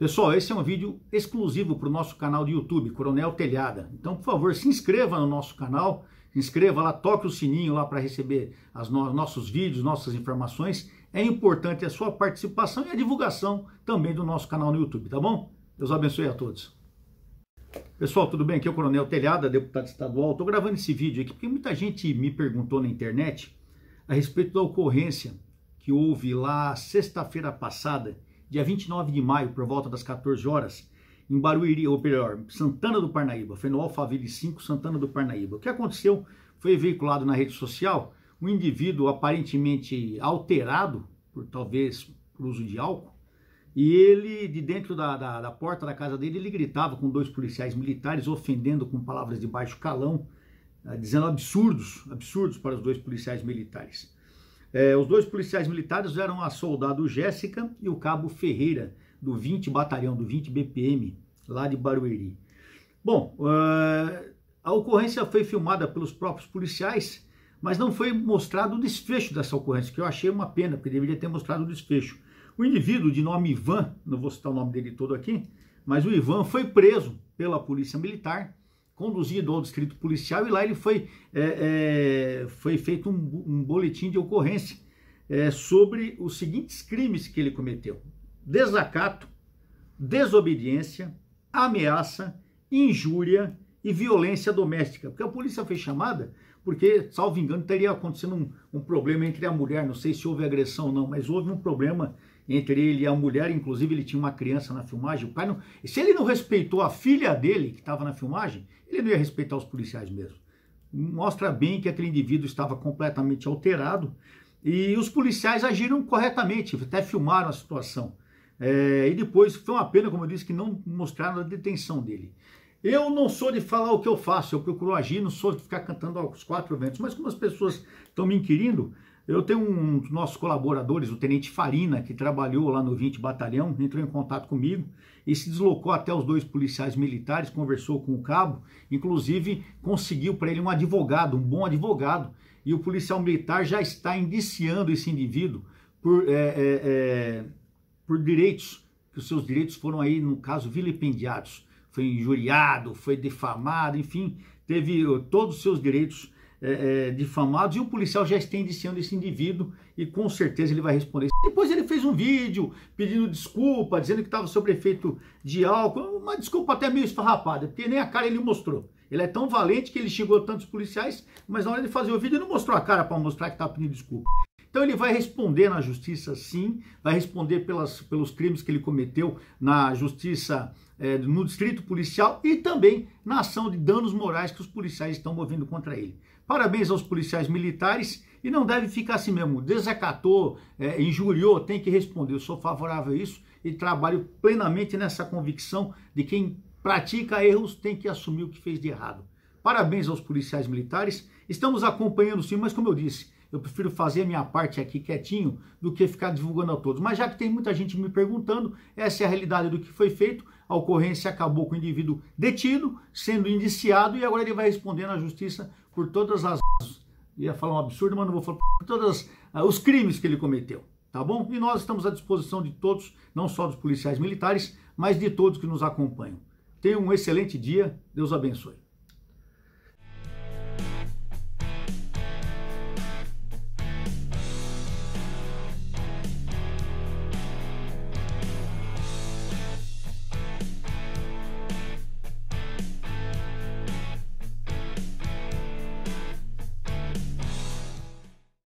Pessoal, esse é um vídeo exclusivo para o nosso canal do YouTube, Coronel Telhada. Então, por favor, se inscreva no nosso canal, se inscreva lá, toque o sininho lá para receber os no nossos vídeos, nossas informações. É importante a sua participação e a divulgação também do nosso canal no YouTube, tá bom? Deus abençoe a todos. Pessoal, tudo bem? Aqui é o Coronel Telhada, deputado estadual. Estou gravando esse vídeo aqui porque muita gente me perguntou na internet a respeito da ocorrência que houve lá sexta-feira passada dia 29 de maio, por volta das 14 horas, em Barueri, ou melhor, Santana do Parnaíba, foi no Alphaville 5, Santana do Parnaíba. O que aconteceu foi veiculado na rede social um indivíduo aparentemente alterado, por talvez por uso de álcool, e ele, de dentro da, da, da porta da casa dele, ele gritava com dois policiais militares, ofendendo com palavras de baixo calão, ah, dizendo absurdos, absurdos para os dois policiais militares. É, os dois policiais militares eram a soldado Jéssica e o cabo Ferreira, do 20 Batalhão, do 20 BPM, lá de Barueri. Bom, uh, a ocorrência foi filmada pelos próprios policiais, mas não foi mostrado o desfecho dessa ocorrência, que eu achei uma pena, porque deveria ter mostrado o desfecho. O indivíduo de nome Ivan, não vou citar o nome dele todo aqui, mas o Ivan foi preso pela polícia militar conduzido ao distrito policial e lá ele foi, é, é, foi feito um, um, boletim de ocorrência é, sobre os seguintes crimes que ele cometeu: desacato, desobediência, ameaça, injúria e violência doméstica. Porque a polícia foi chamada porque, salvo engano, teria acontecendo um, um, problema entre a mulher. Não sei se houve agressão ou não, mas houve um problema entre ele e a mulher. Inclusive, ele tinha uma criança na filmagem. O pai não. Se ele não respeitou a filha dele, que estava na filmagem, ele não ia respeitar os policiais mesmo. Mostra bem que aquele indivíduo estava completamente alterado e os policiais agiram corretamente, até filmaram a situação. É, e depois foi uma pena, como eu disse, que não mostraram a detenção dele. Eu não sou de falar o que eu faço, eu procuro agir, não sou de ficar cantando aos quatro ventos. Mas como as pessoas estão me inquirindo, eu tenho um dos nossos colaboradores, o Tenente Farina, que trabalhou lá no 20 Batalhão, entrou em contato comigo e se deslocou até os dois policiais militares, conversou com o cabo, inclusive conseguiu para ele um advogado, um bom advogado. E o policial militar já está indiciando esse indivíduo por, é, é, é, por direitos, que os seus direitos foram aí, no caso, vilipendiados foi injuriado, foi difamado, enfim, teve eh, todos os seus direitos é, é, difamados e o policial já está indiciando esse indivíduo e com certeza ele vai responder. Depois ele fez um vídeo pedindo desculpa, dizendo que estava sob efeito de álcool, uma desculpa até meio esfarrapada, porque nem a cara ele mostrou. Ele é tão valente que ele xingou tantos policiais, mas na hora de fazer o vídeo ele não mostrou a cara para mostrar que estava pedindo desculpa. Então ele vai responder na justiça sim, vai responder pelas, pelos crimes que ele cometeu na justiça é, no distrito policial e também na ação de danos morais que os policiais estão movendo contra ele. Parabéns aos policiais militares e não deve ficar assim mesmo. Desacatou, é, injuriou, tem que responder. Eu sou favorável a isso e trabalho plenamente nessa convicção de quem pratica erros tem que assumir o que fez de errado. Parabéns aos policiais militares. Estamos acompanhando sim, mas como eu disse, eu prefiro fazer a minha parte aqui quietinho do que ficar divulgando a todos. Mas já que tem muita gente me perguntando, essa é a realidade do que foi feito. A ocorrência acabou com o indivíduo detido, sendo indiciado e agora ele vai responder na justiça por todas as. ia falar um absurdo, mas não vou falar. por todos ah, os crimes que ele cometeu. Tá bom? E nós estamos à disposição de todos, não só dos policiais militares, mas de todos que nos acompanham. Tenha um excelente dia. Deus abençoe.